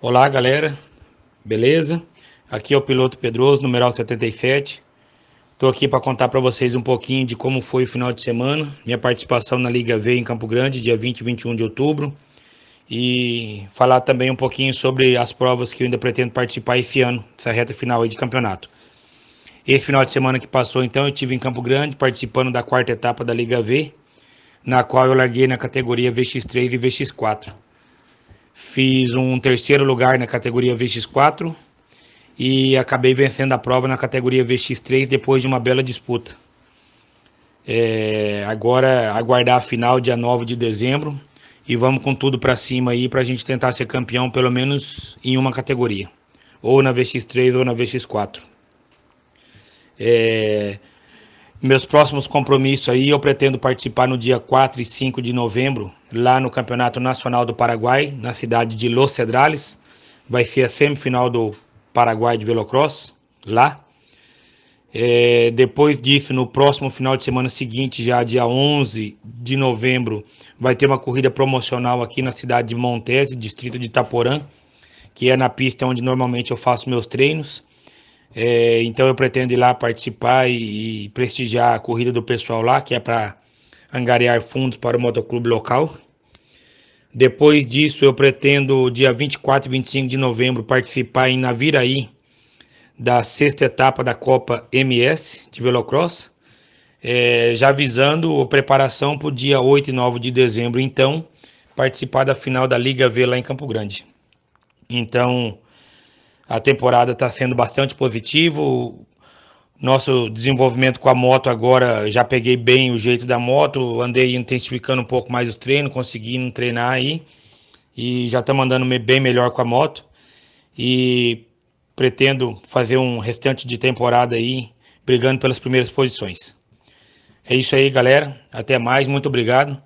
Olá, galera. Beleza? Aqui é o piloto Pedroso, numeral 77. Estou aqui para contar para vocês um pouquinho de como foi o final de semana, minha participação na Liga V em Campo Grande, dia 20 e 21 de outubro, e falar também um pouquinho sobre as provas que eu ainda pretendo participar esse ano, essa reta final aí de campeonato. Esse final de semana que passou, então, eu estive em Campo Grande participando da quarta etapa da Liga V, na qual eu larguei na categoria VX3 e VX4 fiz um terceiro lugar na categoria VX4 e acabei vencendo a prova na categoria VX3 depois de uma bela disputa. É, agora aguardar a final dia 9 de dezembro e vamos com tudo para cima aí para a gente tentar ser campeão pelo menos em uma categoria, ou na VX3 ou na VX4. É, meus próximos compromissos aí, eu pretendo participar no dia 4 e 5 de novembro, lá no Campeonato Nacional do Paraguai, na cidade de Los Cedrales. Vai ser a semifinal do Paraguai de Velocross, lá. É, depois disso, no próximo final de semana seguinte, já dia 11 de novembro, vai ter uma corrida promocional aqui na cidade de Montese, distrito de Itaporã, que é na pista onde normalmente eu faço meus treinos. É, então eu pretendo ir lá participar e, e, prestigiar a corrida do pessoal lá, que é para angariar fundos para o motoclube local. Depois disso, eu pretendo, dia 24 e 25 de novembro, participar em Naviraí da sexta etapa da Copa MS de Velocross, é, já visando a preparação para o dia 8 e 9 de dezembro, então, participar da final da Liga V lá em Campo Grande. Então, a temporada está sendo bastante positivo. Nosso desenvolvimento com a moto agora, já peguei bem o jeito da moto, andei intensificando um pouco mais o treino, conseguindo treinar aí. E já estamos andando bem melhor com a moto. E pretendo fazer um restante de temporada aí, brigando pelas primeiras posições. É isso aí, galera. Até mais. Muito obrigado.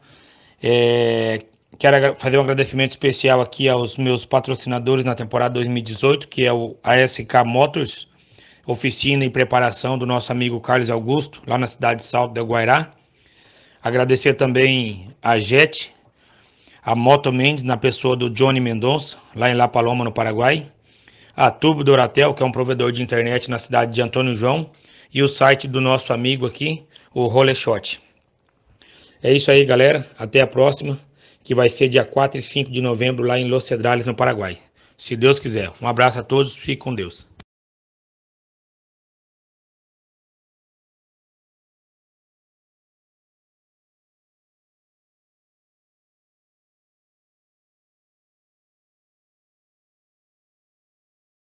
É, Quero fazer um agradecimento especial aqui aos meus patrocinadores na temporada 2018, que é o ASK Motors, oficina e preparação do nosso amigo Carlos Augusto, lá na cidade de Salto del Guairá. Agradecer também a JET, a Moto Mendes, na pessoa do Johnny Mendonça, lá em La Paloma, no Paraguai. A Turbo Doratel, que é um provedor de internet na cidade de Antônio João. E o site do nosso amigo aqui, o Roleshot. É isso aí, galera. Até a próxima que vai ser dia 4 e 5 de novembro lá em Los Cedrales, no Paraguai. Se Deus quiser. Um abraço a todos, fique com Deus.